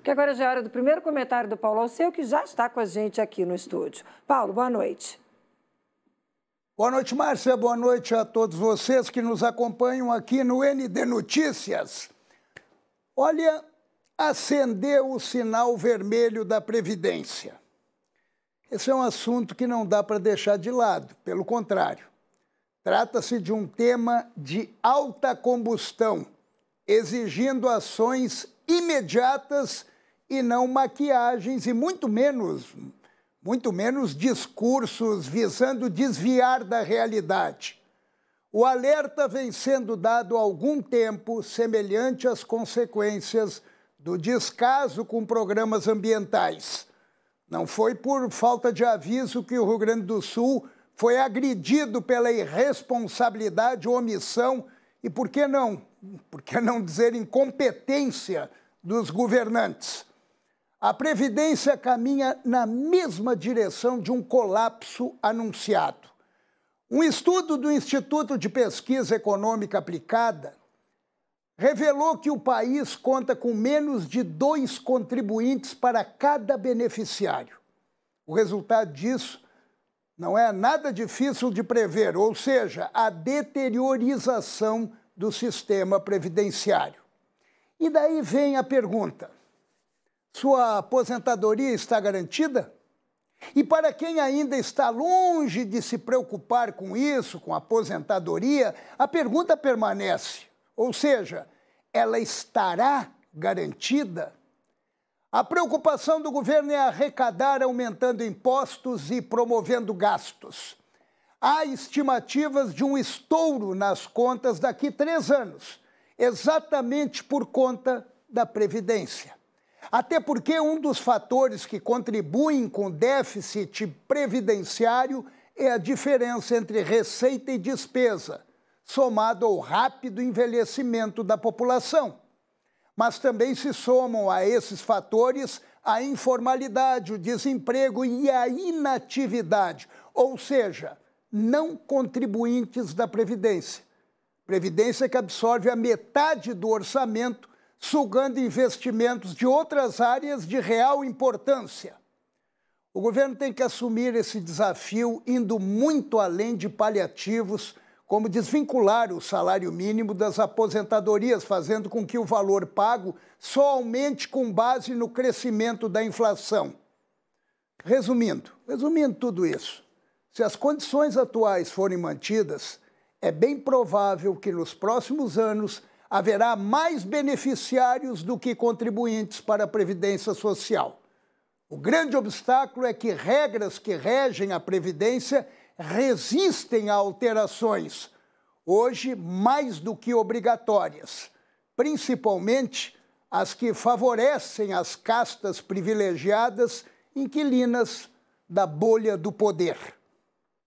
Porque agora já é hora do primeiro comentário do Paulo Alceu, que já está com a gente aqui no estúdio. Paulo, boa noite. Boa noite, Márcia. Boa noite a todos vocês que nos acompanham aqui no ND Notícias. Olha, acendeu o sinal vermelho da Previdência. Esse é um assunto que não dá para deixar de lado, pelo contrário. Trata-se de um tema de alta combustão, exigindo ações imediatas e não maquiagens e muito menos, muito menos discursos visando desviar da realidade. O alerta vem sendo dado há algum tempo, semelhante às consequências do descaso com programas ambientais. Não foi por falta de aviso que o Rio Grande do Sul foi agredido pela irresponsabilidade, omissão e, por que não, por que não dizer incompetência dos governantes. A Previdência caminha na mesma direção de um colapso anunciado. Um estudo do Instituto de Pesquisa Econômica Aplicada revelou que o país conta com menos de dois contribuintes para cada beneficiário. O resultado disso não é nada difícil de prever, ou seja, a deteriorização do sistema previdenciário. E daí vem a pergunta: sua aposentadoria está garantida? E para quem ainda está longe de se preocupar com isso, com a aposentadoria, a pergunta permanece: ou seja, ela estará garantida? A preocupação do governo é arrecadar aumentando impostos e promovendo gastos. Há estimativas de um estouro nas contas daqui três anos, exatamente por conta da Previdência. Até porque um dos fatores que contribuem com déficit previdenciário é a diferença entre receita e despesa, somado ao rápido envelhecimento da população. Mas também se somam a esses fatores a informalidade, o desemprego e a inatividade, ou seja, não contribuintes da Previdência. Previdência que absorve a metade do orçamento sugando investimentos de outras áreas de real importância. O governo tem que assumir esse desafio indo muito além de paliativos, como desvincular o salário mínimo das aposentadorias, fazendo com que o valor pago só aumente com base no crescimento da inflação. Resumindo, resumindo tudo isso, se as condições atuais forem mantidas, é bem provável que nos próximos anos haverá mais beneficiários do que contribuintes para a Previdência Social. O grande obstáculo é que regras que regem a Previdência resistem a alterações, hoje mais do que obrigatórias, principalmente as que favorecem as castas privilegiadas inquilinas da bolha do poder.